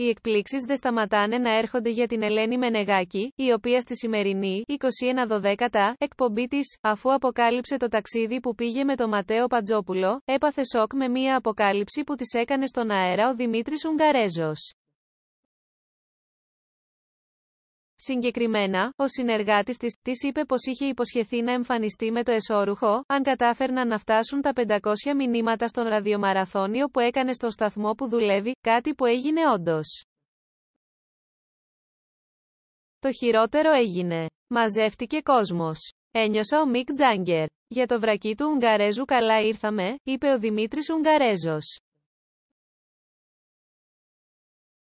Οι εκπλήξεις δεν σταματάνε να έρχονται για την Ελένη Μενεγάκη, η οποία στη σημερινή, 21-12, εκπομπή της, αφού αποκάλυψε το ταξίδι που πήγε με τον Ματέο Πατζόπουλο, έπαθε σοκ με μία αποκάλυψη που της έκανε στον αέρα ο Δημήτρης Ουγγαρέζος. Συγκεκριμένα, ο συνεργάτης της, της είπε πως είχε υποσχεθεί να εμφανιστεί με το εσώρουχο, αν κατάφερναν να φτάσουν τα 500 μηνύματα στον ραδιομαραθώνιο που έκανε στο σταθμό που δουλεύει, κάτι που έγινε όντως. Το χειρότερο έγινε. Μαζεύτηκε κόσμος. Ένιωσα ο Μικ Τζάγκερ. Για το βρακί του Ουγγαρέζου καλά ήρθαμε, είπε ο Δημήτρης Ουγγαρέζος.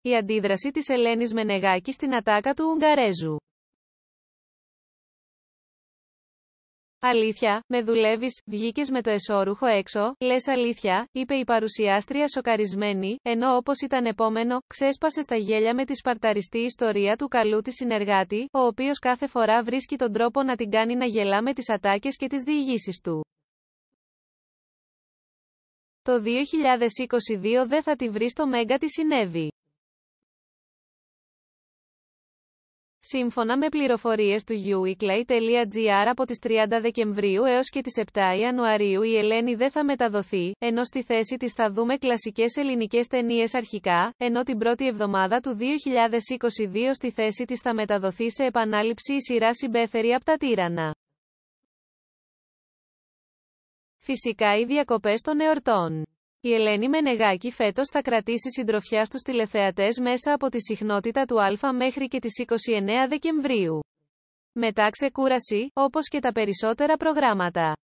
η αντίδραση της Ελένης Μενεγάκη στην ατάκα του Ουγγαρέζου. Αλήθεια, με δουλεύεις, βγήκες με το εσώρουχο έξω, λες αλήθεια, είπε η παρουσιάστρια σοκαρισμένη, ενώ όπως ήταν επόμενο, ξέσπασε στα γέλια με τη σπαρταριστή ιστορία του καλού της συνεργάτη, ο οποίος κάθε φορά βρίσκει τον τρόπο να την κάνει να γελά με τις ατάκες και τις διηγήσεις του. Το 2022 δεν θα τη βρεις στο Μέγκα τι συνέβη. Σύμφωνα με πληροφορίες του uiclay.gr από τις 30 Δεκεμβρίου έως και τις 7 Ιανουαρίου η Ελένη δεν θα μεταδοθεί, ενώ στη θέση της θα δούμε κλασικές ελληνικές ταινίες αρχικά, ενώ την πρώτη εβδομάδα του 2022 στη θέση της θα μεταδοθεί σε επανάληψη η σειρά συμπέθερη από τα τύρανα. Φυσικά οι διακοπές των εορτών. Η Ελένη Μενεγάκη φέτος θα κρατήσει συντροφιά στους τηλεθεατές μέσα από τη συχνότητα του Α μέχρι και τις 29 Δεκεμβρίου. Μετά ξεκούραση, όπως και τα περισσότερα προγράμματα.